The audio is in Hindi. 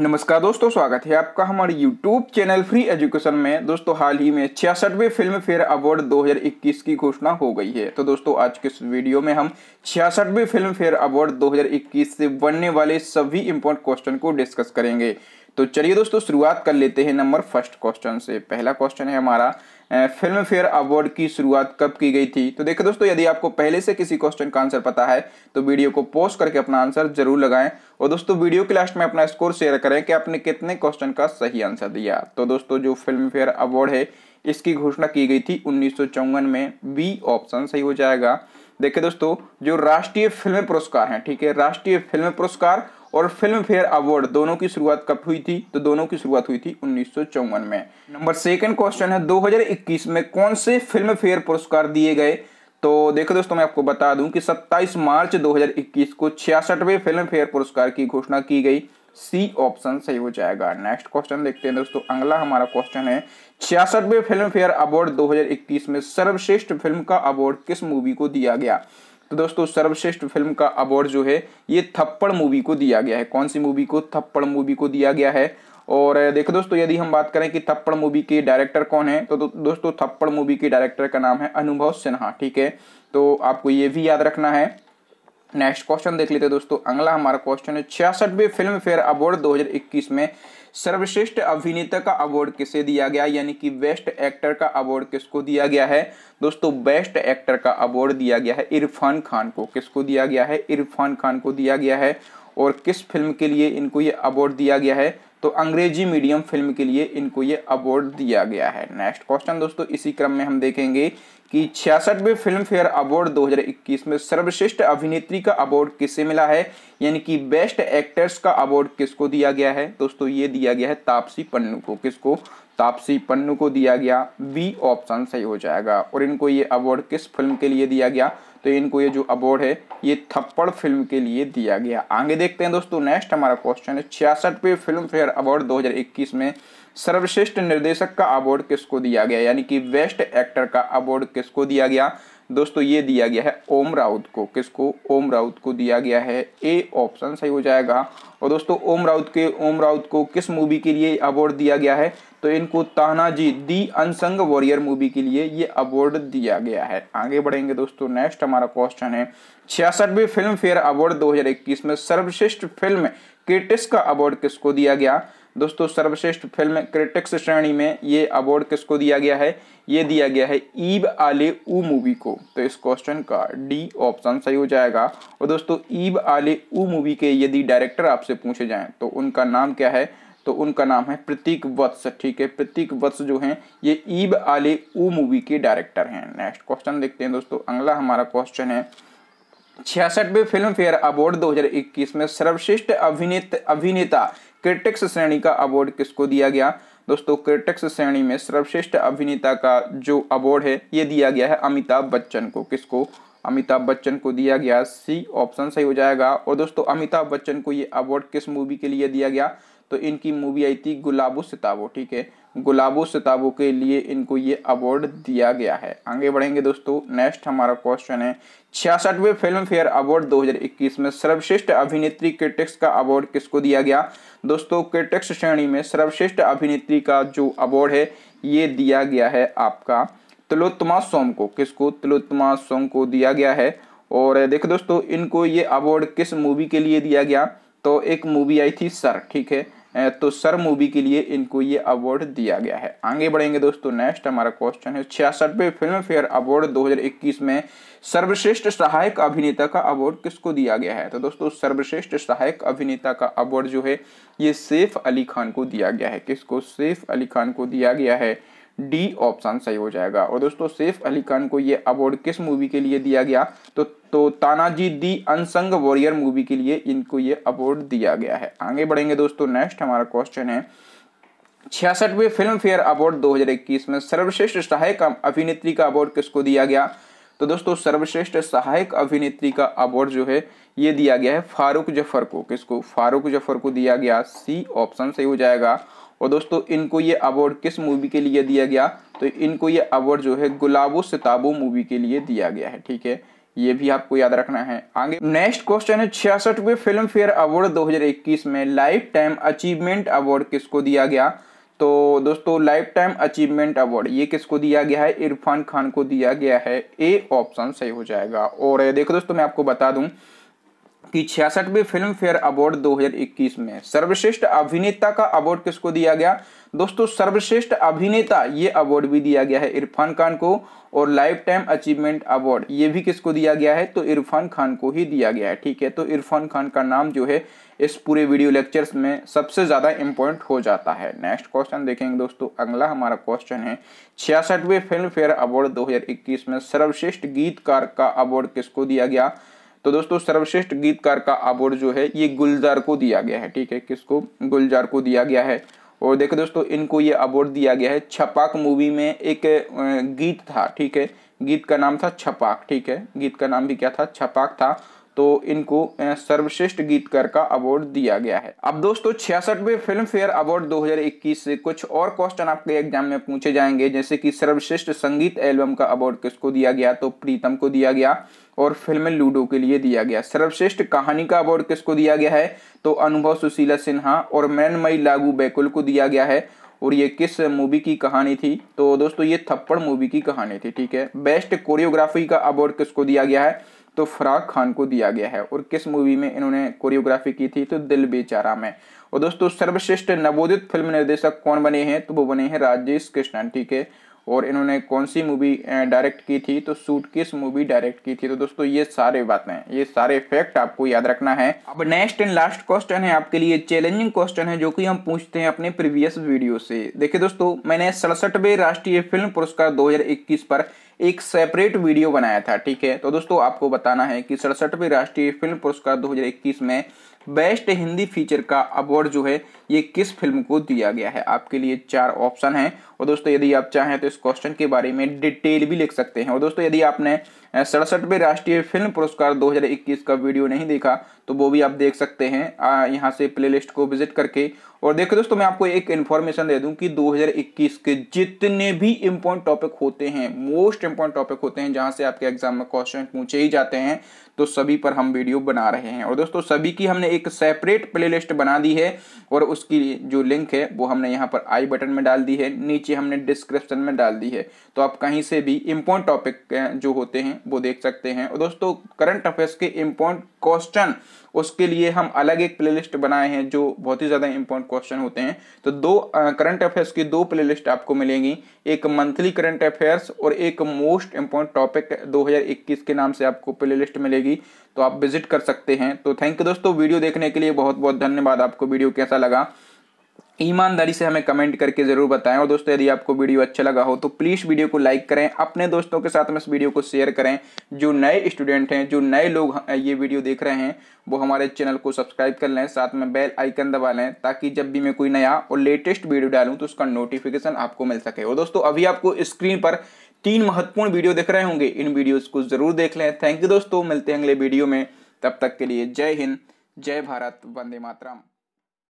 नमस्कार दोस्तों स्वागत है आपका हमारे YouTube चैनल फ्री एजुकेशन में दोस्तों हाल ही में छियासठवें फिल्म फेयर अवार्ड 2021 की घोषणा हो गई है तो दोस्तों आज के इस वीडियो में हम छियासठवें फिल्म फेयर अवार्ड 2021 से बनने वाले सभी इम्पोर्टेंट क्वेश्चन को डिस्कस करेंगे तो चलिए दोस्तों शुरुआत कर लेते हैं नंबर फर्स्ट क्वेश्चन से पहला क्वेश्चन है हमारा फिल्म फेयर अवार्ड की शुरुआत कब की गई थी तो देखो दोस्तों यदि आपको पहले से किसी क्वेश्चन का आंसर पता है तो वीडियो को पोस्ट करके अपना आंसर जरूर लगाएं और दोस्तों वीडियो के लास्ट में अपना स्कोर शेयर करें कि आपने कितने क्वेश्चन का सही आंसर दिया तो दोस्तों जो फिल्म फेयर अवार्ड है इसकी घोषणा की गई थी उन्नीस में बी ऑप्शन सही हो जाएगा देखिये दोस्तों जो राष्ट्रीय फिल्म पुरस्कार है ठीक है राष्ट्रीय फिल्म पुरस्कार और फिल्म फेयर अवार्ड दोनों की शुरुआत कब हुई थी तो दोनों की शुरुआत हुई थी उन्नीस में नंबर सेकंड क्वेश्चन है 2021 में कौन से फिल्म फेयर पुरस्कार दिए गए तो देखो दोस्तों मैं आपको बता दूं कि 27 मार्च 2021 को छियासठवें फिल्म फेयर पुरस्कार की घोषणा की गई सी ऑप्शन सही हो जाएगा नेक्स्ट क्वेश्चन देखते हैं दोस्तों अगला हमारा क्वेश्चन है छियासठवें फिल्म फेयर अवार्ड 2021 में सर्वश्रेष्ठ फिल्म का अवार्ड किस मूवी को दिया गया तो दोस्तों सर्वश्रेष्ठ फिल्म का अवार्ड जो है ये थप्पड़ मूवी को दिया गया है कौन सी मूवी को थप्पड़ मूवी को दिया गया है और देखो दोस्तों यदि हम बात करें कि थप्पड़ मूवी के डायरेक्टर कौन है तो, तो दोस्तों थप्पड़ मूवी के डायरेक्टर का नाम है अनुभव सिन्हा ठीक है तो आपको ये भी याद रखना है नेक्स्ट क्वेश्चन देख लेते हैं दोस्तों अगला हमारा क्वेश्चन है छियासठवें फिल्म फेयर अवार्ड 2021 में सर्वश्रेष्ठ अभिनेता का अवार्ड किसे दिया गया यानी कि बेस्ट एक्टर का अवार्ड किसको दिया गया है दोस्तों बेस्ट एक्टर का अवार्ड दिया गया है इरफान खान को किसको दिया गया है इरफान खान को दिया गया है और किस फिल्म के लिए इनको ये अवार्ड दिया गया है तो अंग्रेजी मीडियम फिल्म के लिए इनको ये अवार्ड दिया गया है नेक्स्ट क्वेश्चन दोस्तों इसी क्रम में हम देखेंगे कि छियासठवें फिल्म फेयर अवार्ड 2021 में सर्वश्रेष्ठ अभिनेत्री का अवार्ड किसे मिला है यानी कि बेस्ट एक्टर्स का अवार्ड किसको दिया गया है दोस्तों ये दिया गया है तापसी पन्नू को किसको तापसी पन्नू को दिया गया बी ऑप्शन सही हो जाएगा और इनको ये अवार्ड किस फिल्म के लिए दिया गया तो इनको ये जो अवार्ड है ये थप्पड़ फिल्म के लिए दिया गया आगे देखते हैं दोस्तों नेक्स्ट हमारा क्वेश्चन है छियासठवें फिल्म फेयर अवार्ड 2021 में सर्वश्रेष्ठ निर्देशक का अवार्ड किसको दिया गया यानी कि बेस्ट एक्टर का अवार्ड किसको दिया गया दोस्तों ये दिया गया है ओम राउत को किसको ओम राउत को दिया गया है ए ऑप्शन सही हो जाएगा और दोस्तों ओम राउत के ओम राउत को किस मूवी के लिए अवार्ड दिया गया है तो इनको Tanaji the unsung warrior movie के लिए ये अवार्ड दिया गया है आगे बढ़ेंगे दोस्तों नेक्स्ट हमारा क्वेश्चन है छियासठवें फिल्म फेयर अवार्ड दो में सर्वश्रेष्ठ फिल्म केटिस का अवार्ड किसको दिया गया दोस्तों सर्वश्रेष्ठ फिल्म क्रिटिक्स श्रेणी में ये अवार्ड किसको दिया गया है ये दिया गया है ईब आले ऊ मूवी को तो इस क्वेश्चन का डी ऑप्शन सही हो जाएगा और दोस्तों ईब आले ऊ मूवी के यदि डायरेक्टर आपसे पूछे जाएं तो उनका नाम क्या है तो उनका नाम है प्रतीक वत्स ठीक है प्रतीक वत्स जो हैं ये ईब आले ऊ मूवी के डायरेक्टर हैं नेक्स्ट क्वेश्चन देखते हैं दोस्तों अगला हमारा क्वेश्चन है छियासठवें फिल्म फेयर अवार्ड 2021 में सर्वश्रेष्ठ अभिनेत अभिनेता क्रिटिक्स श्रेणी का अवार्ड किसको दिया गया दोस्तों क्रिटिक्स श्रेणी में सर्वश्रेष्ठ अभिनेता का जो अवार्ड है ये दिया गया है अमिताभ बच्चन को किसको अमिताभ बच्चन को दिया गया सी ऑप्शन सही हो जाएगा और दोस्तों अमिताभ बच्चन को ये अवार्ड किस मूवी के लिए दिया गया तो इनकी मूवी आई थी गुलाबो सिताबो ठीक है गुलाबो सिताबो के लिए इनको ये अवार्ड दिया गया है आगे बढ़ेंगे दोस्तों नेक्स्ट हमारा क्वेश्चन है छियासठवें फिल्म फेयर अवार्ड 2021 में सर्वश्रेष्ठ अभिनेत्री क्रिटिक्स का अवार्ड किसको दिया गया दोस्तों क्रिटिक्स श्रेणी में सर्वश्रेष्ठ अभिनेत्री का जो अवार्ड है ये दिया गया है आपका तिलोत्तमा सोम को किसको तिलोत्तमा सोम को दिया गया है और देखो दोस्तों इनको ये अवार्ड किस मूवी के लिए दिया गया तो एक मूवी आई थी सर ठीक है तो सर मूवी के लिए इनको ये अवार्ड दिया गया है आगे बढ़ेंगे दोस्तों नेक्स्ट हमारा क्वेश्चन है छियासठवे फिल्म फेयर अवार्ड 2021 में सर्वश्रेष्ठ सहायक अभिनेता का अवार्ड किसको दिया गया है तो दोस्तों सर्वश्रेष्ठ सहायक अभिनेता का अवार्ड जो है ये सेफ अली खान को दिया गया है किसको सेफ अली खान को दिया गया है डी ऑप्शन सही हो जाएगा और दोस्तों सेफ अली खान को ये अवार्ड किस मूवी के लिए दिया गया तो तो Tanaji the unsung warrior movie के लिए इनको ये अवार्ड दिया गया है आगे बढ़ेंगे दोस्तों नेक्स्ट हमारा क्वेश्चन है छियासठवें फिल्म फेयर अवार्ड 2021 में सर्वश्रेष्ठ सहायक अभिनेत्री का अवार्ड किसको दिया गया तो दोस्तों सर्वश्रेष्ठ सहायक अभिनेत्री का अवार्ड जो है ये दिया गया है फारूक जफर को किसको फारूक जफर को दिया गया सी ऑप्शन सही हो जाएगा और दोस्तों इनको ये अवार्ड किस मूवी के लिए दिया गया तो इनको ये अवार्ड जो है गुलाबो सिताबो मूवी के लिए दिया गया है ठीक है ये भी आपको याद रखना है आगे नेक्स्ट क्वेश्चन है छियासठवे फिल्म फेयर अवार्ड 2021 में लाइफ टाइम अचीवमेंट अवार्ड किसको दिया गया तो दोस्तों लाइफ टाइम अचीवमेंट अवार्ड ये किसको दिया गया है इरफान खान को दिया गया है ए ऑप्शन सही हो जाएगा और देखो दोस्तों मैं आपको बता दूं की छियासठवीं फिल्म फेयर अवार्ड 2021 में सर्वश्रेष्ठ अभिनेता का अवार्ड किसको दिया गया दोस्तों सर्वश्रेष्ठ अभिनेता ये अवार्ड भी दिया गया है इरफान खान को और लाइफ टाइम अचीवमेंट अवार्ड ये भी किसको दिया गया है तो इरफान खान को ही दिया गया है ठीक है तो इरफान खान का नाम जो है इस पूरे वीडियो लेक्चर्स में सबसे ज़्यादा इंपॉर्टेंट हो जाता है नेक्स्ट क्वेश्चन देखेंगे दोस्तों अगला हमारा क्वेश्चन है छियासठवें फिल्म फेयर अवार्ड दो में सर्वश्रेष्ठ गीतकार का अवार्ड किसको दिया गया तो दोस्तों सर्वश्रेष्ठ गीतकार का अवार्ड जो है ये गुलजार को दिया गया है ठीक है किसको गुलजार को दिया गया है और देखो दोस्तों इनको ये अवार्ड दिया गया है छपाक मूवी में एक गीत था ठीक है गीत का नाम था छपाक ठीक है गीत का नाम भी क्या था छपाक था तो इनको सर्वश्रेष्ठ गीतकार का अवार्ड दिया गया है अब दोस्तों में फिल्म फेयर अवार्ड 2021 से कुछ और क्वेश्चन आपके एग्जाम में पूछे जाएंगे जैसे कि सर्वश्रेष्ठ संगीत एल्बम का अवार्ड किसको दिया गया तो प्रीतम को दिया गया और फिल्म लूडो के लिए दिया गया सर्वश्रेष्ठ कहानी का अवार्ड किसको दिया गया है तो अनुभव सुशीला सिन्हा और मैनमई लागू बैकुल को दिया गया है और ये किस मूवी की कहानी थी तो दोस्तों ये थप्पड़ मूवी की कहानी थी ठीक है बेस्ट कोरियोग्राफी का अवार्ड किसको दिया गया है तो फराग खान को दिया गया है और किस मूवी में इन्होंने कोरियोग्राफी की थी तो दिल बेचारा में और दोस्तों सर्वश्रेष्ठ नवोदित फिल्म निर्देशक कौन बने हैं तो वो बने हैं राजेश कृष्णन ठीक है और इन्होंने कौन सी मूवी डायरेक्ट की थी तो सूट किस मूवी डायरेक्ट की थी तो दोस्तों ये सारे बातें ये सारे फैक्ट आपको याद रखना है अब नेक्स्ट एंड लास्ट क्वेश्चन है आपके लिए चैलेंजिंग क्वेश्चन है जो कि हम पूछते हैं अपने प्रीवियस वीडियो से देखिए दोस्तों मैंने सड़सठवें राष्ट्रीय फिल्म पुरस्कार दो पर एक सेपरेट वीडियो बनाया था ठीक है तो दोस्तों आपको बताना है कि सड़सठवें राष्ट्रीय फिल्म पुरस्कार 2021 में बेस्ट हिंदी फीचर का अवार्ड जो है ये किस फिल्म को दिया गया है आपके लिए चार ऑप्शन हैं और दोस्तों यदि आप चाहें तो इस क्वेश्चन के बारे में डिटेल भी लिख सकते हैं और दोस्तों यदि आपने सड़सठ में राष्ट्रीय फिल्म पुरस्कार 2021 का वीडियो नहीं देखा तो वो भी आप देख सकते हैं यहाँ से प्लेलिस्ट को विजिट करके और देखो दोस्तों मैं आपको एक इन्फॉर्मेशन दे दूं कि 2021 के जितने भी इम्पोर्टेंट टॉपिक होते हैं मोस्ट इम्पोर्टेंट टॉपिक होते हैं जहाँ से आपके एग्जाम में क्वेश्चन पूछे ही जाते हैं तो सभी पर हम वीडियो बना रहे हैं और दोस्तों सभी की हमने एक सेपरेट प्लेलिस्ट बना दी है और उसकी जो लिंक है वो हमने यहाँ पर आई बटन में डाल दी है नीचे हमने डिस्क्रिप्शन में डाल दी है तो आप कहीं से भी इम्पोर्ट टॉपिक जो होते हैं वो देख सकते हैं और दोस्तों करंट अफेयर्स के इम्पोर्ट क्वेश्चन उसके लिए हम अलग एक प्लेलिस्ट बनाए हैं जो बहुत ही ज़्यादा इंपॉर्टेंट क्वेश्चन होते हैं तो दो करंट अफेयर्स की दो प्लेलिस्ट आपको मिलेंगी एक मंथली करंट अफेयर्स और एक मोस्ट इंपॉर्टेंट टॉपिक 2021 के नाम से आपको प्लेलिस्ट मिलेगी तो आप विजिट कर सकते हैं तो थैंक यू दोस्तों वीडियो देखने के लिए बहुत बहुत धन्यवाद आपको वीडियो कैसा लगा ईमानदारी से हमें कमेंट करके ज़रूर बताएं और दोस्तों यदि आपको वीडियो अच्छा लगा हो तो प्लीज़ वीडियो को लाइक करें अपने दोस्तों के साथ में इस वीडियो को शेयर करें जो नए स्टूडेंट हैं जो नए लोग ये वीडियो देख रहे हैं वो हमारे चैनल को सब्सक्राइब कर लें साथ में बेल आइकन दबा लें ताकि जब भी मैं कोई नया और लेटेस्ट वीडियो डालूँ तो उसका नोटिफिकेशन आपको मिल सके और दोस्तों अभी आपको स्क्रीन पर तीन महत्वपूर्ण वीडियो देख रहे होंगे इन वीडियोज़ को ज़रूर देख लें थैंक यू दोस्तों मिलते हैं अगले वीडियो में तब तक के लिए जय हिंद जय भारत वंदे मातरम